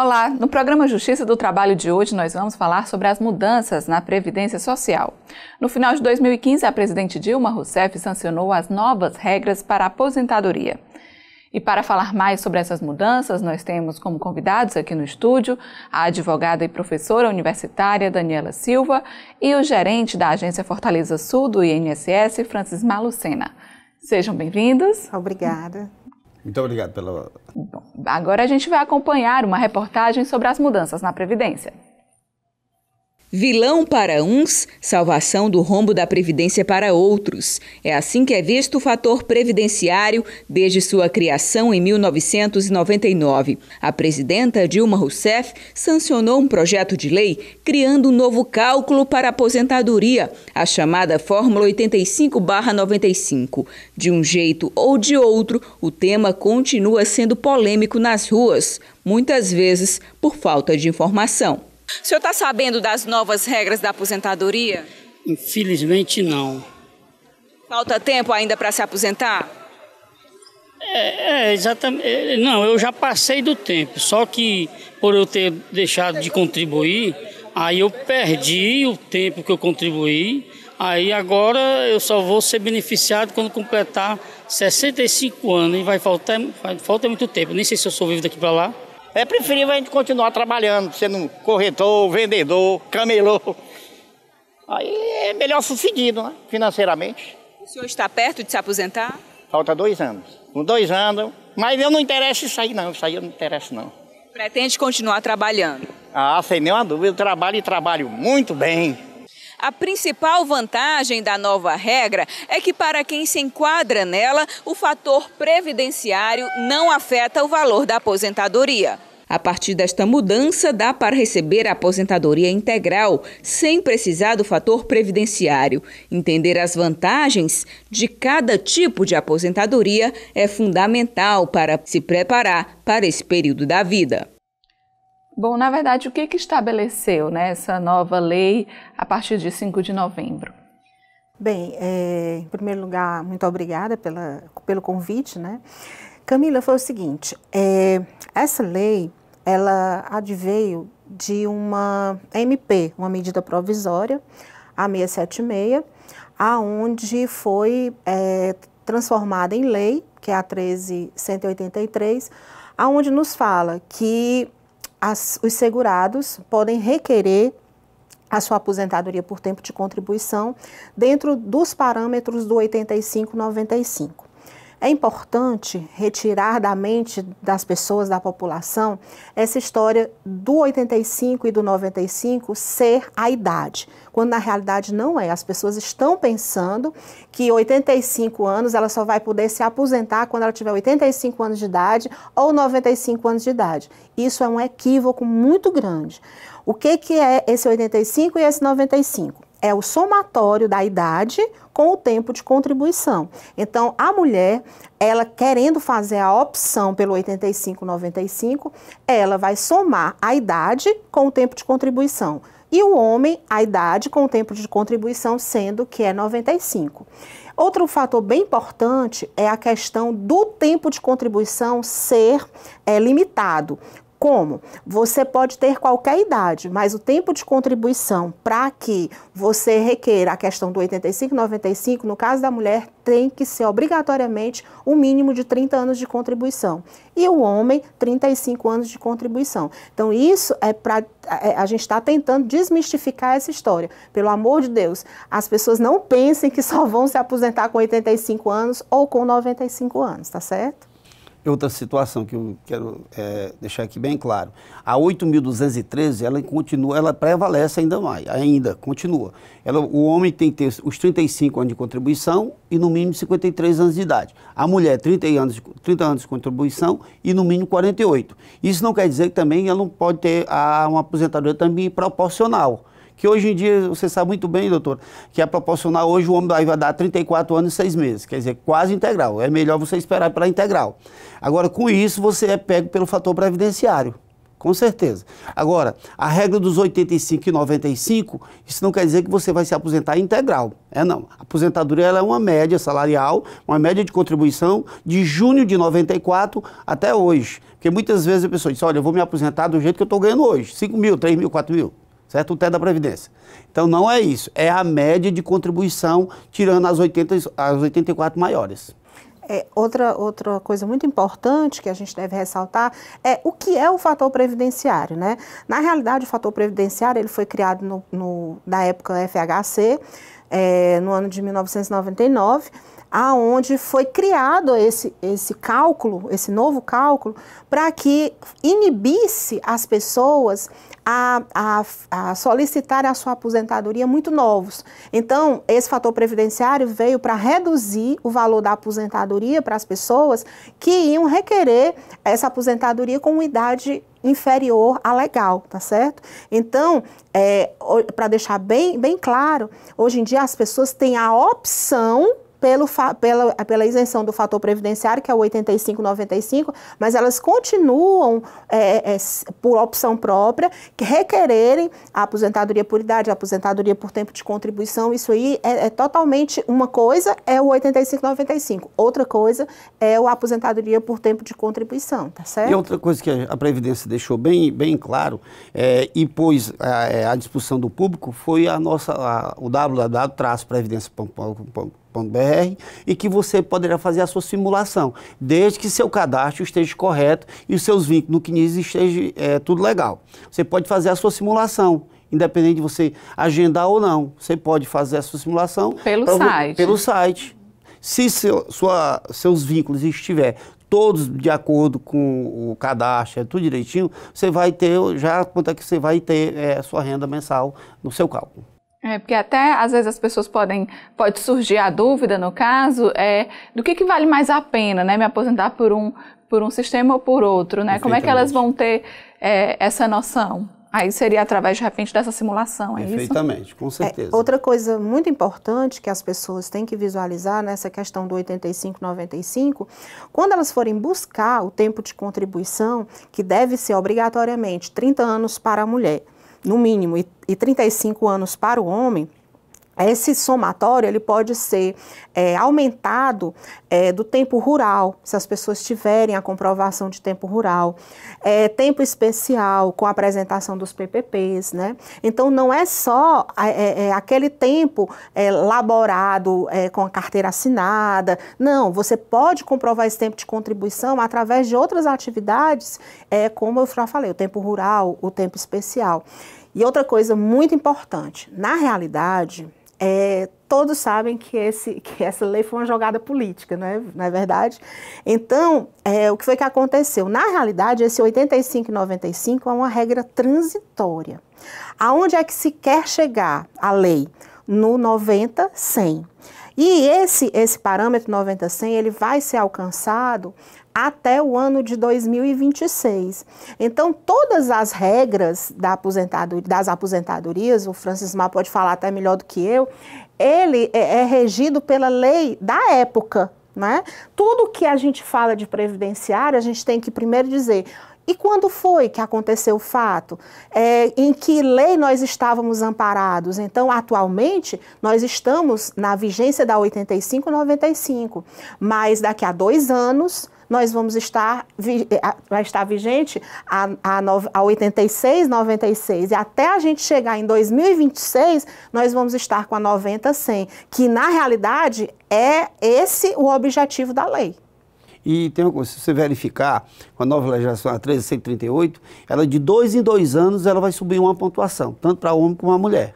Olá, no programa Justiça do Trabalho de hoje nós vamos falar sobre as mudanças na Previdência Social. No final de 2015, a presidente Dilma Rousseff sancionou as novas regras para a aposentadoria. E para falar mais sobre essas mudanças, nós temos como convidados aqui no estúdio a advogada e professora universitária Daniela Silva e o gerente da Agência Fortaleza Sul do INSS, Francis Malucena. Sejam bem-vindos. Obrigada. Muito obrigado pela. Bom, agora a gente vai acompanhar uma reportagem sobre as mudanças na Previdência. Vilão para uns, salvação do rombo da Previdência para outros. É assim que é visto o fator previdenciário desde sua criação em 1999. A presidenta Dilma Rousseff sancionou um projeto de lei criando um novo cálculo para a aposentadoria, a chamada Fórmula 85-95. De um jeito ou de outro, o tema continua sendo polêmico nas ruas, muitas vezes por falta de informação. O senhor está sabendo das novas regras da aposentadoria? Infelizmente não. Falta tempo ainda para se aposentar? É, é, exatamente. É, não, eu já passei do tempo, só que por eu ter deixado de contribuir, aí eu perdi o tempo que eu contribuí, aí agora eu só vou ser beneficiado quando completar 65 anos e vai faltar, vai, falta muito tempo. Nem sei se eu sou vivo daqui para lá. É preferível a gente continuar trabalhando, sendo corretor, vendedor, camelô. Aí é melhor sucedido, né? Financeiramente. O senhor está perto de se aposentar? Falta dois anos. Com dois anos. Mas eu não interessa isso aí, não. Isso aí eu não interessa, não. Pretende continuar trabalhando? Ah, sem nenhuma dúvida. Eu trabalho e trabalho muito bem. A principal vantagem da nova regra é que, para quem se enquadra nela, o fator previdenciário não afeta o valor da aposentadoria. A partir desta mudança, dá para receber a aposentadoria integral, sem precisar do fator previdenciário. Entender as vantagens de cada tipo de aposentadoria é fundamental para se preparar para esse período da vida. Bom, na verdade, o que, que estabeleceu né, essa nova lei a partir de 5 de novembro? Bem, é, em primeiro lugar, muito obrigada pela, pelo convite, né? Camila, foi o seguinte, é, essa lei, ela adveio de uma MP, uma medida provisória, a 676, aonde foi é, transformada em lei, que é a 13183, aonde nos fala que as, os segurados podem requerer a sua aposentadoria por tempo de contribuição dentro dos parâmetros do 85-95. É importante retirar da mente das pessoas, da população, essa história do 85 e do 95 ser a idade, quando na realidade não é. As pessoas estão pensando que 85 anos ela só vai poder se aposentar quando ela tiver 85 anos de idade ou 95 anos de idade. Isso é um equívoco muito grande. O que, que é esse 85 e esse 95? É o somatório da idade com o tempo de contribuição. Então, a mulher, ela querendo fazer a opção pelo 85-95, ela vai somar a idade com o tempo de contribuição. E o homem, a idade com o tempo de contribuição, sendo que é 95. Outro fator bem importante é a questão do tempo de contribuição ser é, limitado. Como? Você pode ter qualquer idade, mas o tempo de contribuição para que você requeira a questão do 85 95, no caso da mulher, tem que ser obrigatoriamente o um mínimo de 30 anos de contribuição. E o homem, 35 anos de contribuição. Então, isso é para. É, a gente está tentando desmistificar essa história. Pelo amor de Deus, as pessoas não pensem que só vão se aposentar com 85 anos ou com 95 anos, tá certo? É outra situação que eu quero é, deixar aqui bem claro. A 8.213, ela continua, ela prevalece ainda mais, ainda continua. Ela, o homem tem que ter os 35 anos de contribuição e no mínimo 53 anos de idade. A mulher, 30 anos, 30 anos de contribuição e no mínimo 48. Isso não quer dizer que também ela não pode ter a, uma aposentadoria também proporcional que hoje em dia, você sabe muito bem, doutor, que é proporcional, hoje o homem vai dar 34 anos e 6 meses, quer dizer, quase integral. É melhor você esperar pela integral. Agora, com isso, você é pego pelo fator previdenciário. Com certeza. Agora, a regra dos 85 e 95, isso não quer dizer que você vai se aposentar integral. É não. A aposentadoria é uma média salarial, uma média de contribuição de junho de 94 até hoje. Porque muitas vezes a pessoa diz, olha, eu vou me aposentar do jeito que eu estou ganhando hoje, 5 mil, 3 mil, 4 mil certo? O teto da Previdência. Então não é isso, é a média de contribuição tirando as, 80, as 84 maiores. É, outra, outra coisa muito importante que a gente deve ressaltar é o que é o fator previdenciário, né? Na realidade, o fator previdenciário ele foi criado no, no da época FHC, é, no ano de 1999, aonde foi criado esse, esse cálculo, esse novo cálculo, para que inibisse as pessoas a, a, a solicitar a sua aposentadoria muito novos. Então, esse fator previdenciário veio para reduzir o valor da aposentadoria para as pessoas que iam requerer essa aposentadoria com idade inferior à legal, tá certo? Então, é, para deixar bem, bem claro, hoje em dia as pessoas têm a opção pelo, pela, pela isenção do fator previdenciário, que é o 85,95, mas elas continuam, é, é, por opção própria, requererem a aposentadoria por idade, a aposentadoria por tempo de contribuição. Isso aí é, é totalmente uma coisa, é o 85,95. Outra coisa é a aposentadoria por tempo de contribuição, tá certo? E outra coisa que a Previdência deixou bem, bem claro é, e pôs é, é, à disposição do público foi a nossa, a, o www .br e que você poderá fazer a sua simulação, desde que seu cadastro esteja correto e os seus vínculos no Kinesis estejam é, tudo legal. Você pode fazer a sua simulação, independente de você agendar ou não. Você pode fazer a sua simulação pelo pra, site. Pelo site. Se seu, sua, seus vínculos estiver todos de acordo com o cadastro, é tudo direitinho, você vai ter já quanto é que você vai ter é, sua renda mensal no seu cálculo. É, porque até às vezes as pessoas podem, pode surgir a dúvida, no caso, é, do que, que vale mais a pena, né? Me aposentar por um, por um sistema ou por outro, né? Como é que elas vão ter é, essa noção? Aí seria através, de repente, dessa simulação, é Perfeitamente, isso? com é, certeza. É, outra coisa muito importante que as pessoas têm que visualizar nessa questão do 85-95, quando elas forem buscar o tempo de contribuição, que deve ser obrigatoriamente 30 anos para a mulher, no mínimo, e, e 35 anos para o homem, esse somatório ele pode ser é, aumentado é, do tempo rural, se as pessoas tiverem a comprovação de tempo rural, é, tempo especial com a apresentação dos PPPs, né? Então não é só é, é, aquele tempo é, laborado com a carteira assinada, não. Você pode comprovar esse tempo de contribuição através de outras atividades, como eu já falei, o tempo rural, o tempo especial. E outra coisa muito importante, na realidade, é, todos sabem que, esse, que essa lei foi uma jogada política, não é, não é verdade? Então, é, o que foi que aconteceu? Na realidade, esse 85 e 95 é uma regra transitória. Aonde é que se quer chegar a lei? No 90, 100. E esse, esse parâmetro 90-100, ele vai ser alcançado até o ano de 2026. Então, todas as regras da das aposentadorias, o Francis Mar pode falar até melhor do que eu, ele é, é regido pela lei da época. Né? Tudo que a gente fala de previdenciário, a gente tem que primeiro dizer e quando foi que aconteceu o fato? É, em que lei nós estávamos amparados? Então, atualmente, nós estamos na vigência da 85-95, mas daqui a dois anos nós vamos estar, eh, vai estar vigente a, a, a 86, 96, e até a gente chegar em 2026, nós vamos estar com a 90, 100, que na realidade é esse o objetivo da lei. E tem, se você verificar, com a nova legislação, a 13138, ela de dois em dois anos ela vai subir uma pontuação, tanto para homem como para mulher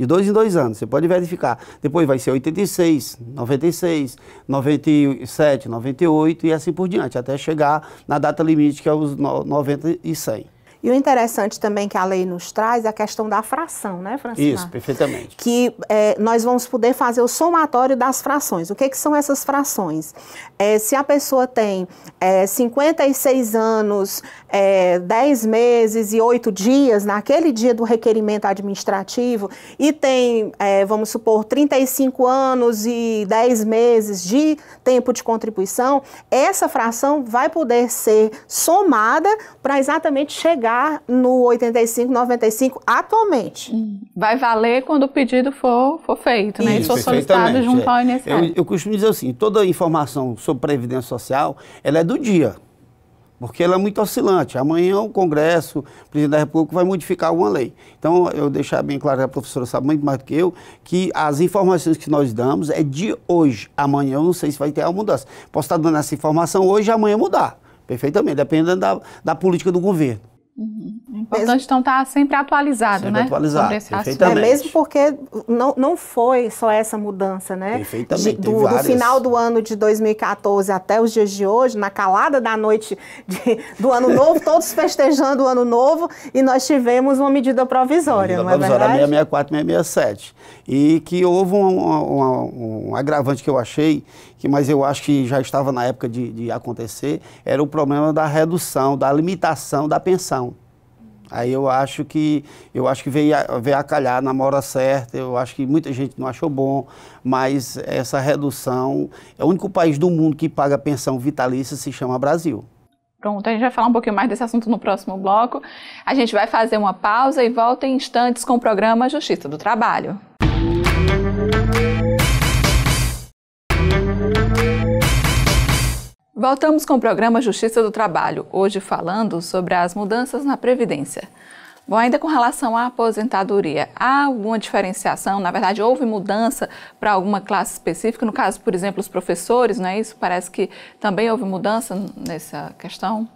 de dois em dois anos, você pode verificar. Depois vai ser 86, 96, 97, 98 e assim por diante, até chegar na data limite que é os 90 e 100. E o interessante também que a lei nos traz é a questão da fração, né, Francisco? Isso, perfeitamente. Que é, nós vamos poder fazer o somatório das frações. O que, que são essas frações? É, se a pessoa tem é, 56 anos, é, 10 meses e 8 dias, naquele dia do requerimento administrativo, e tem, é, vamos supor, 35 anos e 10 meses de tempo de contribuição, essa fração vai poder ser somada para exatamente chegar já no 85, 95, atualmente. Hum. Vai valer quando o pedido for, for feito, né? Isso, for solicitado junto é. ao INSS. Eu, eu costumo dizer assim, toda informação sobre Previdência Social, ela é do dia porque ela é muito oscilante. Amanhã o Congresso, o presidente da República, vai modificar uma lei. Então, eu deixar bem claro, a professora sabe muito mais do que eu, que as informações que nós damos é de hoje. Amanhã eu não sei se vai ter alguma mudança. Posso estar dando essa informação hoje e amanhã mudar. Perfeitamente, dependendo da, da política do governo. Uhum. É importante, então, estar tá sempre atualizado, sempre né? atualizado, perfeitamente. É, mesmo porque não, não foi só essa mudança, né? Perfeitamente, de, do, várias... do, final do ano de 2014 até os dias de hoje, na calada da noite de, do ano novo, todos festejando o ano novo, e nós tivemos uma medida provisória, uma medida não é provisória é verdade? 664 667. E que houve um, um, um, um agravante que eu achei, que, mas eu acho que já estava na época de, de acontecer, era o problema da redução, da limitação da pensão. Aí eu acho que eu acho que veio a, veio a calhar na hora certa, eu acho que muita gente não achou bom, mas essa redução, é o único país do mundo que paga pensão vitalícia se chama Brasil. Pronto, a gente vai falar um pouquinho mais desse assunto no próximo bloco. A gente vai fazer uma pausa e volta em instantes com o programa Justiça do Trabalho. Música Voltamos com o programa Justiça do Trabalho, hoje falando sobre as mudanças na Previdência. Bom, ainda com relação à aposentadoria, há alguma diferenciação? Na verdade, houve mudança para alguma classe específica? No caso, por exemplo, os professores, não é isso? Parece que também houve mudança nessa questão?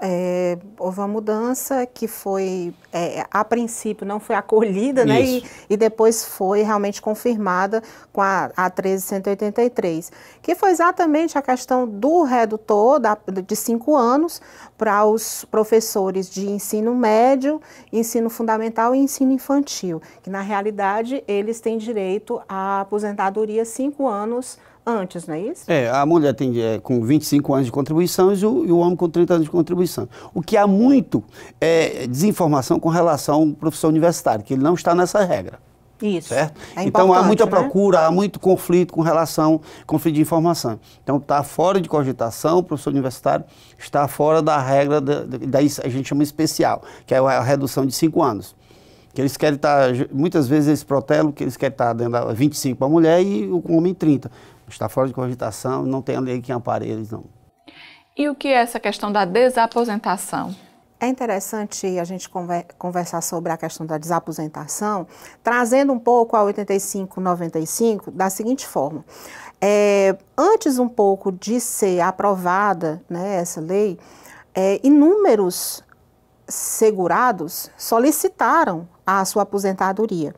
é, houve uma mudança que foi, é, a princípio, não foi acolhida, né? E, e, depois foi realmente confirmada com a, a 13183, que foi exatamente a questão do redutor da, de cinco anos para os professores de ensino médio, ensino fundamental e ensino infantil, que na realidade eles têm direito à aposentadoria cinco anos antes, não é isso? É, a mulher tem é, com 25 anos de contribuição e o, e o, homem com 30 anos de contribuição. O que há muito é desinformação com relação ao professor universitário, que ele não está nessa regra. Isso. Certo? É então há né? muita né? procura, há muito conflito com relação, conflito de informação. Então está fora de cogitação, o professor universitário está fora da regra, da, daí a gente chama especial, que é a redução de 5 anos que eles querem estar, tá, muitas vezes eles protelam que eles querem estar tá dentro da 25 para a mulher e o homem 30. Está fora de cogitação, não tem lei que ampare eles, não. E o que é essa questão da desaposentação? É interessante a gente conversar sobre a questão da desaposentação, trazendo um pouco a 85-95 da seguinte forma. É, antes um pouco de ser aprovada né, essa lei, é, inúmeros segurados solicitaram a sua aposentadoria.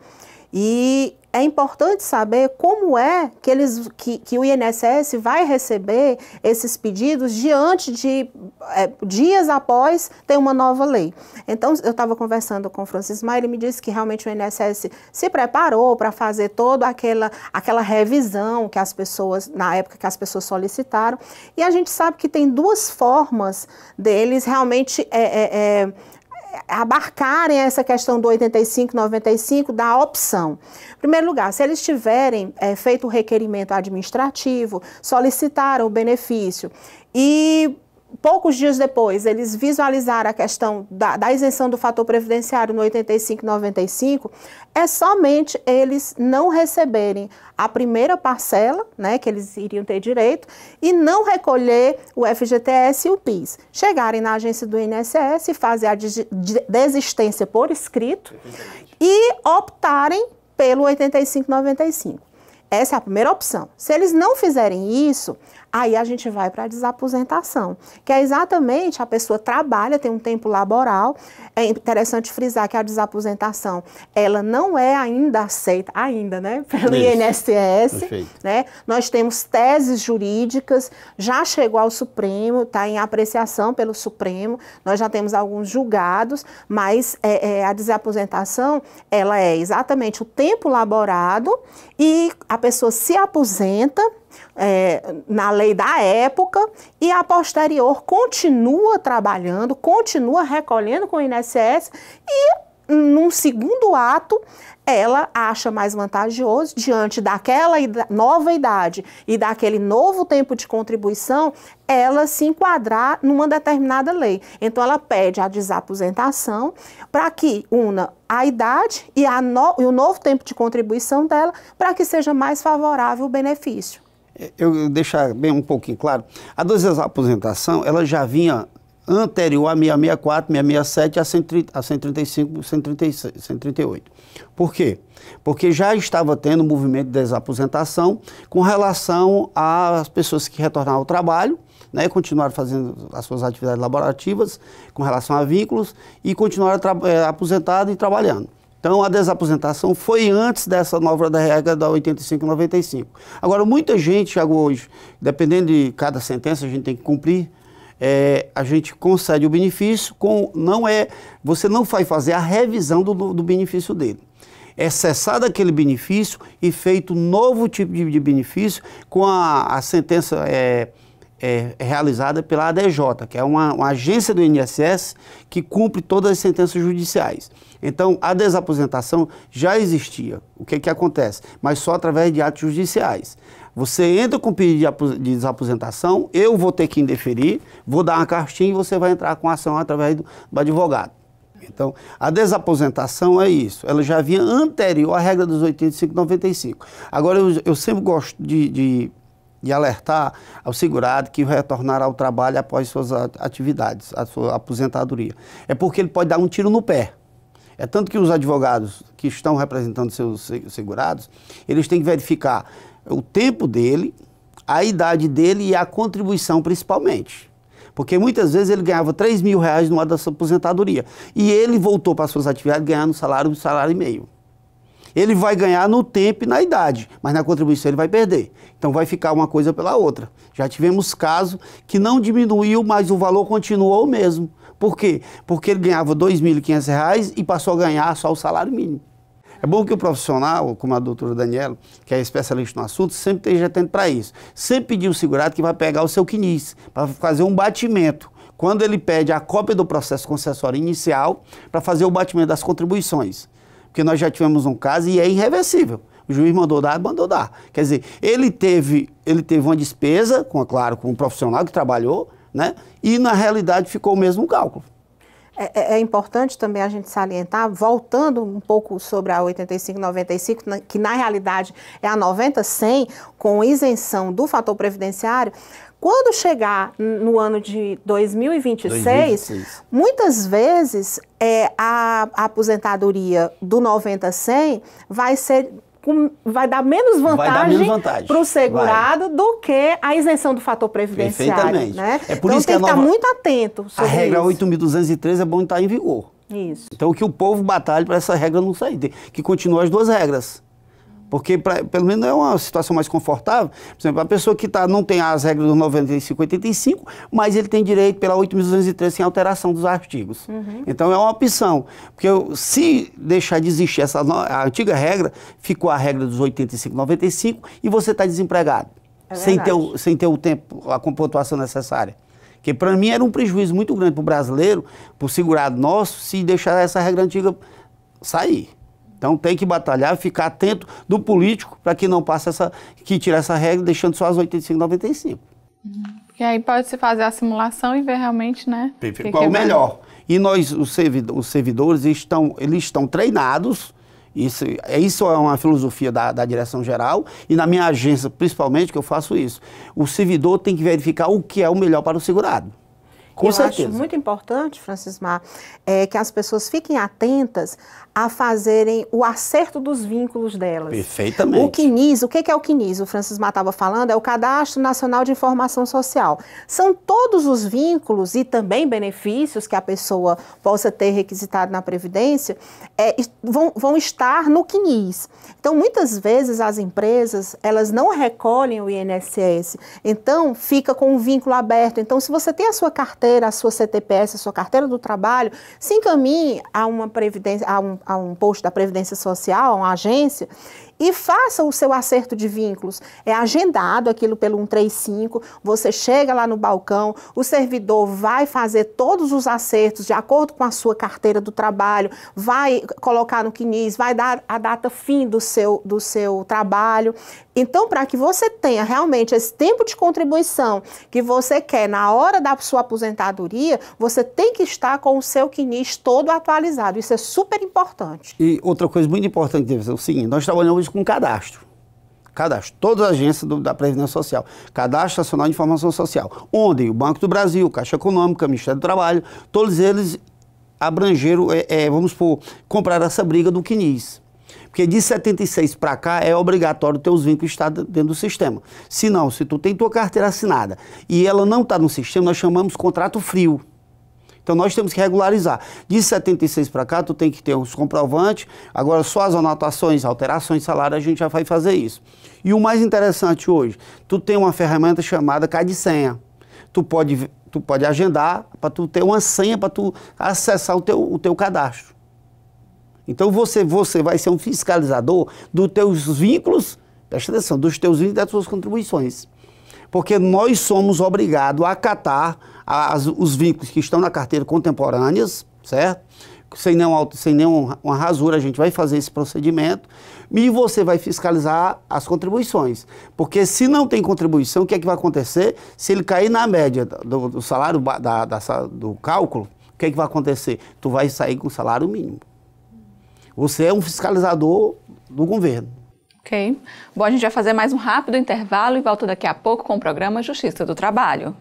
E é importante saber como é que, eles, que, que o INSS vai receber esses pedidos diante de é, dias após ter uma nova lei. Então, eu estava conversando com o Francisco Maia, ele me disse que realmente o INSS se preparou para fazer toda aquela, aquela revisão que as pessoas, na época que as pessoas solicitaram, e a gente sabe que tem duas formas deles realmente é, é, é abarcarem essa questão do 85, 95 da opção. Em primeiro lugar, se eles tiverem é, feito o requerimento administrativo, solicitaram o benefício e poucos dias depois, eles visualizaram a questão da, da isenção do fator previdenciário no 85,95, é somente eles não receberem a primeira parcela, né, que eles iriam ter direito, e não recolher o FGTS e o PIS. Chegarem na agência do INSS fazer a desistência por escrito e optarem pelo 85,95. Essa é a primeira opção. Se eles não fizerem isso, aí a gente vai para a desaposentação, que é exatamente a pessoa trabalha, tem um tempo laboral. É interessante frisar que a desaposentação, ela não é ainda aceita, ainda, né, pelo isso. INSS. Perfeito. Né? Nós temos teses jurídicas, já chegou ao Supremo, está em apreciação pelo Supremo, nós já temos alguns julgados, mas é, é, a desaposentação, ela é exatamente o tempo laborado e a pessoa se aposenta é, na lei da época e a posterior continua trabalhando, continua recolhendo com o INSS e num segundo ato ela acha mais vantajoso, diante daquela nova idade e daquele novo tempo de contribuição, ela se enquadrar numa determinada lei. Então, ela pede a desaposentação para que una a idade e, a no, e o novo tempo de contribuição dela para que seja mais favorável o benefício é, eu deixar bem um pouquinho claro, a desaposentação ela já vinha anterior a 664, 667 a, 130, a 135, 136, 138. Por quê? Porque já estava tendo um movimento de desaposentação com relação às pessoas que retornaram ao trabalho, né, continuaram fazendo as suas atividades laborativas com relação a vínculos e continuaram é, eh, aposentados e trabalhando. Então, a desaposentação foi antes dessa nova regra da 85-95. Agora, muita gente chegou hoje, dependendo de cada sentença, a gente tem que cumprir é, a gente concede o benefício, com, não é, você não vai fazer a revisão do, do benefício dele. É cessado aquele benefício e feito novo tipo de, de benefício com a, a sentença é, é, realizada pela ADJ, que é uma, uma agência do INSS que cumpre todas as sentenças judiciais. Então, a desaposentação já existia. O que, que acontece? Mas só através de atos judiciais. Você entra com pedido de desaposentação, eu vou ter que indeferir, vou dar uma cartinha e você vai entrar com ação através do, do advogado. Então, a desaposentação é isso. Ela já vinha anterior à regra dos 85 95. Agora, eu, eu sempre gosto de, de, de, alertar ao segurado que retornará ao trabalho após suas atividades, a sua aposentadoria. É porque ele pode dar um tiro no pé. É tanto que os advogados que estão representando seus segurados, eles têm que verificar o tempo dele, a idade dele e a contribuição principalmente. Porque muitas vezes ele ganhava 3 mil reais numa da sua aposentadoria. E ele voltou para suas atividades ganhando salário, salário e meio. Ele vai ganhar no tempo e na idade, mas na contribuição ele vai perder. Então vai ficar uma coisa pela outra. Já tivemos caso que não diminuiu, mas o valor continuou o mesmo. Por quê? Porque ele ganhava R$ 2.500 e passou a ganhar só o salário mínimo. É bom que o profissional, como a doutora Daniela, que é especialista no assunto, sempre esteja atento para isso. Sempre pedir o segurado que vai pegar o seu quinis, para fazer um batimento. Quando ele pede a cópia do processo concessório inicial para fazer o batimento das contribuições. Porque nós já tivemos um caso e é irreversível. O juiz mandou dar, mandou dar. Quer dizer, ele teve, ele teve uma despesa, com, claro, com um profissional que trabalhou, né? E na realidade ficou o mesmo cálculo. É, é, é, importante também a gente salientar, voltando um pouco sobre a 8595, que na realidade é a 90-100, com isenção do fator previdenciário. Quando chegar no ano de 2026, 2026. muitas vezes é, a, a aposentadoria do 90-100 vai ser com, vai dar menos vantagem para o segurado vai. do que a isenção do fator previdenciário. Perfeitamente. Né? É por então isso tem que, que estar muito atento. a regra 8.203 é bom estar em vigor. Isso. Então que o povo batalhe para essa regra não sair, que continuem as duas regras. Porque, pra, pelo menos, é uma situação mais confortável. Por exemplo, a pessoa que tá, não tem as regras do 95 e 85, mas ele tem direito pela 8.203 sem alteração dos artigos. Uhum. Então, é uma opção. Porque eu, se deixar de existir essa a antiga regra, ficou a regra dos 85 e 95 e você está desempregado. É sem, ter o, sem ter o tempo, a pontuação necessária. Porque para mim era um prejuízo muito grande para o brasileiro, para o segurado nosso, se deixar essa regra antiga sair. Então tem que batalhar, ficar atento do político para que não passe essa, que tire essa regra, deixando só as 85, 95. Porque aí pode se fazer a simulação e ver realmente, né? Qual é o melhor? E nós, os, os servidores, estão, eles estão treinados. Isso, isso é uma filosofia da, da direção geral e na minha agência, principalmente, que eu faço isso. O servidor tem que verificar o que é o melhor para o segurado. Com Eu certeza. acho muito importante, Francismar, é que as pessoas fiquem atentas a fazerem o acerto dos vínculos delas. Perfeitamente. O CNIS, o que é o CNIS? O Francismar estava falando, é o Cadastro Nacional de Informação Social. São todos os vínculos e também benefícios que a pessoa possa ter requisitado na Previdência, é, vão, vão estar no CNIS. Então, muitas vezes as empresas, elas não recolhem o INSS. Então, fica com um vínculo aberto. Então, se você tem a sua carteira carteira, a sua CTPS, a sua carteira do trabalho, se encaminhe a uma previdência, a um, a um posto da Previdência Social, a uma agência, e faça o seu acerto de vínculos. É agendado aquilo pelo 135, você chega lá no balcão, o servidor vai fazer todos os acertos de acordo com a sua carteira do trabalho, vai colocar no CNIS, vai dar a data fim do seu, do seu trabalho. Então, para que você tenha realmente esse tempo de contribuição que você quer na hora da sua aposentadoria, você tem que estar com o seu CNIS todo atualizado. Isso é super importante. E outra coisa muito importante, é o seguinte, nós trabalhamos com cadastro. Cadastro. Todas as agências do, da Previdência Social. Cadastro Nacional de Informação Social. Onde o Banco do Brasil, Caixa Econômica, Ministério do Trabalho, todos eles abrangeram, é, é, vamos supor, comprar essa briga do CNIS. Porque de 76 para cá é obrigatório ter os vínculos estar dentro do sistema. Se não, se tu tem tua carteira assinada e ela não está no sistema, nós chamamos contrato frio. Então nós temos que regularizar. De 76 para cá, tu tem que ter os comprovantes. Agora, só as anotações, alterações de salário, a gente já vai fazer isso. E o mais interessante hoje, tu tem uma ferramenta chamada senha Tu pode, tu pode agendar para tu ter uma senha para tu acessar o teu, o teu cadastro. Então você, você vai ser um fiscalizador dos teus vínculos, presta atenção, dos teus vínculos e das suas contribuições. Porque nós somos obrigados a acatar as, os vínculos que estão na carteira contemporâneas, certo? Sem, nenhum, sem nenhuma rasura, a gente vai fazer esse procedimento e você vai fiscalizar as contribuições. Porque se não tem contribuição, o que é que vai acontecer? Se ele cair na média do, do salário da, da, do cálculo, o que é que vai acontecer? Tu vai sair com salário mínimo. Você é um fiscalizador do governo. Ok. Bom, a gente vai fazer mais um rápido intervalo e volta daqui a pouco com o programa Justiça do Trabalho.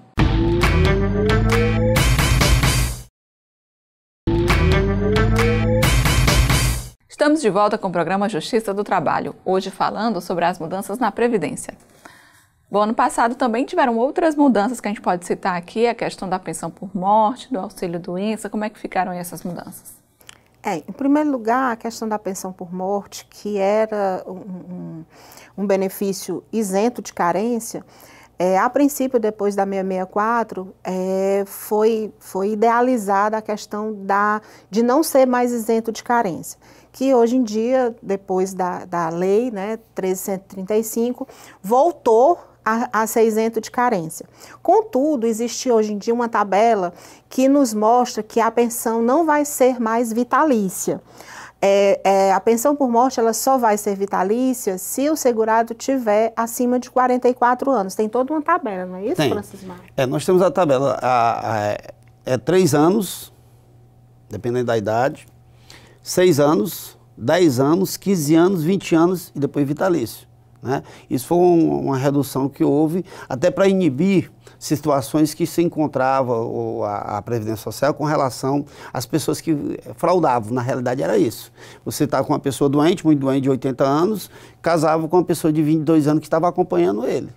Estamos de volta com o programa Justiça do Trabalho, hoje falando sobre as mudanças na Previdência. Bom, ano passado também tiveram outras mudanças que a gente pode citar aqui, a questão da pensão por morte, do auxílio doença, como é que ficaram essas mudanças? É, em primeiro lugar, a questão da pensão por morte, que era um, um, um benefício isento de carência, é, a princípio, depois da 664, é, foi, foi idealizada a questão da, de não ser mais isento de carência, que hoje em dia, depois da, da lei né, 1335, voltou a, a ser isento de carência. Contudo, existe hoje em dia uma tabela que nos mostra que a pensão não vai ser mais vitalícia. É, é, a pensão por morte ela só vai ser vitalícia se o segurado tiver acima de 44 anos. Tem toda uma tabela, não é isso, Tem. Francisco? É, nós temos a tabela. A, a, é 3 é anos, dependendo da idade, 6 anos, 10 anos, 15 anos, 20 anos e depois vitalício. Né? Isso foi um, uma redução que houve até para inibir situações que se encontrava ou, a, a, Previdência Social com relação às pessoas que eh, fraudavam. Na realidade era isso. Você está com uma pessoa doente, muito doente, de 80 anos, casava com uma pessoa de 22 anos que estava acompanhando ele.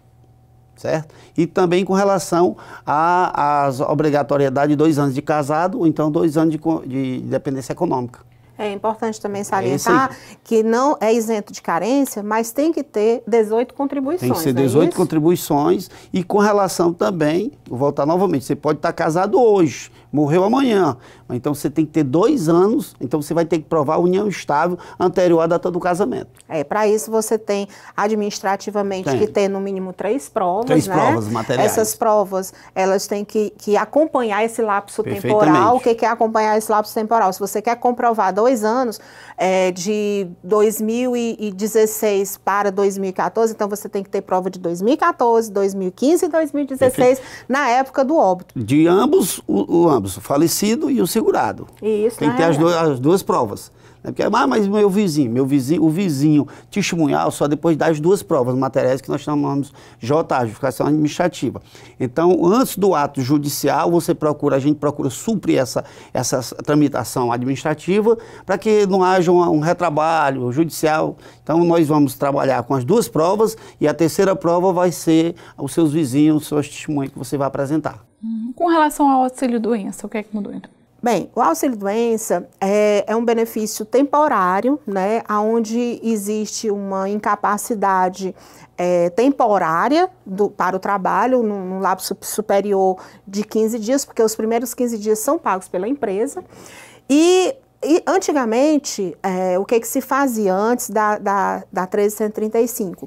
Certo? E também com relação à obrigatoriedade de dois anos de casado ou então dois anos de, de dependência econômica. É importante também salientar é que não é isento de carência, mas tem que ter 18 contribuições. Tem que ser 18 é contribuições e com relação também, vou voltar novamente, você pode estar casado hoje, morreu amanhã. Então você tem que ter dois anos, então você vai ter que provar a união estável anterior à data do casamento. É, para isso você tem administrativamente tem. que ter no mínimo três provas. Três né? provas materiais. Essas provas, elas têm que, que acompanhar esse lapso temporal. O que, é que é acompanhar esse lapso temporal? Se você quer comprovar dois anos, é, de 2016 para 2014, então você tem que ter prova de 2014, 2015 e 2016, Perfeito. na época do óbito. De ambos, o, o ambos o falecido e o segurado. Isso, Tem que ter as, as duas provas. Né? Porque, ah, mas meu vizinho, meu vizinho, o vizinho testemunhal só depois das duas provas materiais que nós chamamos J justificação administrativa. Então, antes do ato judicial, você procura, a gente procura suprir essa, essa tramitação administrativa para que não haja um, um, retrabalho judicial. Então, nós vamos trabalhar com as duas provas e a terceira prova vai ser os seus vizinhos, os seus testemunhos que você vai apresentar. Hum, com relação ao auxílio-doença, o que é que mudou então? Bem, o auxílio-doença é, é, um benefício temporário, né, onde existe uma incapacidade é, temporária do, para o trabalho, num, num lapso superior de 15 dias, porque os primeiros 15 dias são pagos pela empresa. E e antigamente, é, o que, é que, se fazia antes da, da, da 1335?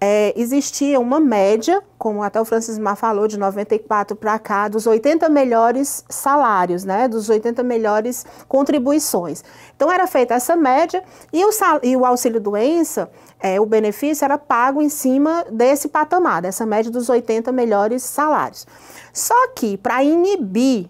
é, existia uma média, como até o Francis Mar falou, de 94 para cá, dos 80 melhores salários, né, dos 80 melhores contribuições. Então era feita essa média e o, sal, e o auxílio doença, é, o benefício era pago em cima desse patamar, dessa média dos 80 melhores salários. Só que para inibir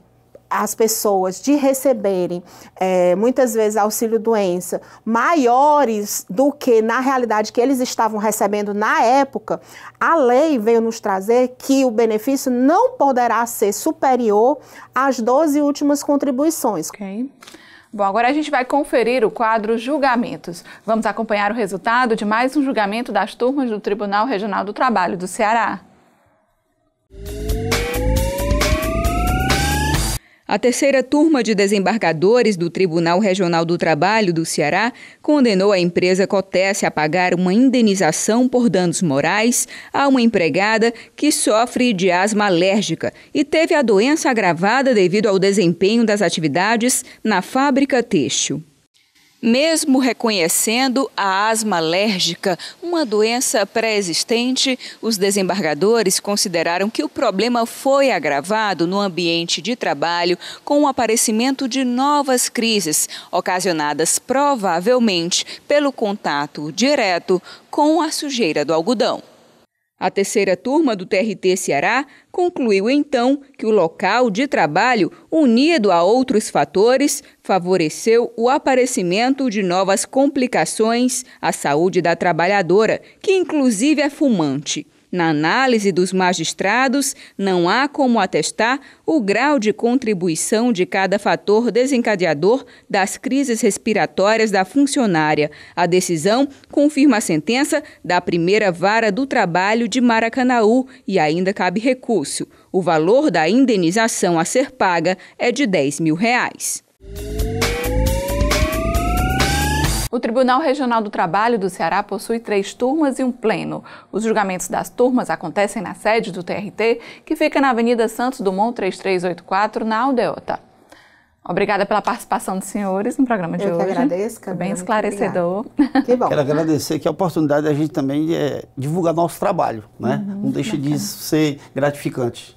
as pessoas de receberem, é, muitas vezes, auxílio-doença maiores do que na realidade que eles estavam recebendo na época, a lei veio nos trazer que o benefício não poderá ser superior às 12 últimas contribuições. Okay. Bom, agora a gente vai conferir o quadro Julgamentos. Vamos acompanhar o resultado de mais um julgamento das turmas do Tribunal Regional do Trabalho do Ceará. Música a terceira turma de desembargadores do Tribunal Regional do Trabalho do Ceará condenou a empresa Cotece a pagar uma indenização por danos morais a uma empregada que sofre de asma alérgica e teve a doença agravada devido ao desempenho das atividades na fábrica têxtil. Mesmo reconhecendo a asma alérgica uma doença pré-existente, os desembargadores consideraram que o problema foi agravado no ambiente de trabalho com o aparecimento de novas crises, ocasionadas provavelmente pelo contato direto com a sujeira do algodão. A terceira turma do TRT Ceará concluiu então que o local de trabalho, unido a outros fatores, favoreceu o aparecimento de novas complicações à saúde da trabalhadora, que inclusive é fumante. Na análise dos magistrados, não há como atestar o grau de contribuição de cada fator desencadeador das crises respiratórias da funcionária. A decisão confirma a sentença da primeira vara do trabalho de Maracanaú e ainda cabe recurso. O valor da indenização a ser paga é de 10 mil reais. O Tribunal Regional do Trabalho do Ceará possui três turmas e um pleno. Os julgamentos das turmas acontecem na sede do TRT, que fica na Avenida Santos Dumont 3384, na Aldeota. Obrigada pela participação dos senhores no programa de Eu hoje. Eu que agradeço, Camila. Bem esclarecedor. Que bom. Quero agradecer que a oportunidade da gente também é divulgar nosso trabalho, né? Uhum, Não deixa bacana. de ser gratificante.